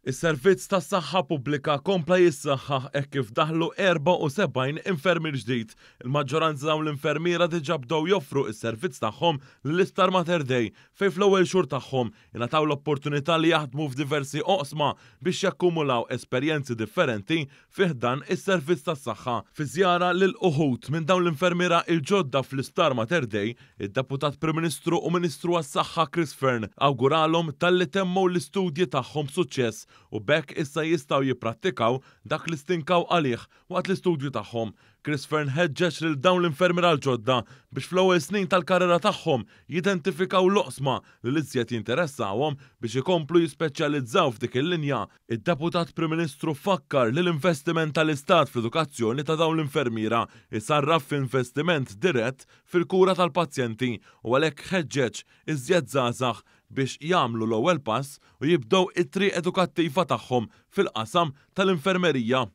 Is-servizz tas saħħa pubblika kompla jissaħħa hekk kif daħlu 74 infermir ġdid. Il-maġġoranza dawn l-infermiera diġà bdew joffru is-servizz tagħhom l-istar Mater Dei fej fl-ewwel xhur tagħhom ingħataw l-opportunità li jaħdmu f'diversi oqsma biex jakkumulaw esperjenzi differenti fih dan is-servizz tas saħħa Fi żjara lil uħut minn dawn l-infermiera il-ġodda fl-istar Mater Dei. id-Deputat Prim Ministru u Ministru għas-Saħħa Chris Fern awguralhom tal-li temmu l-istudji tagħhom suċċess u bekk issa jistaw jiprattikaw dak li stinkaw għalih waqt l-istudju tagħhom Chris Fern ħeġġeġ lil dawn l-infermira għal ġodda biex fl-ewwel snin tal-karriera tagħhom jidentifikaw l-oqsma li izzjet jinteressawhom biex ikomplu jispeċjalizzaw f'dik il-linja. Id-deputat Prim Ministru fakkar li l-investiment tal-Istat fl-edukazzjoni ta' dawn l-infermira jisarraf f'investiment dirett fil-kura tal-pazjenti u għalhekk ħeġġeġ iżjed żgħażagħ biex jagħmlu l-ewwel pass u jibdew it-triq edukattiva tagħhom fil-qasam tal-infermerija.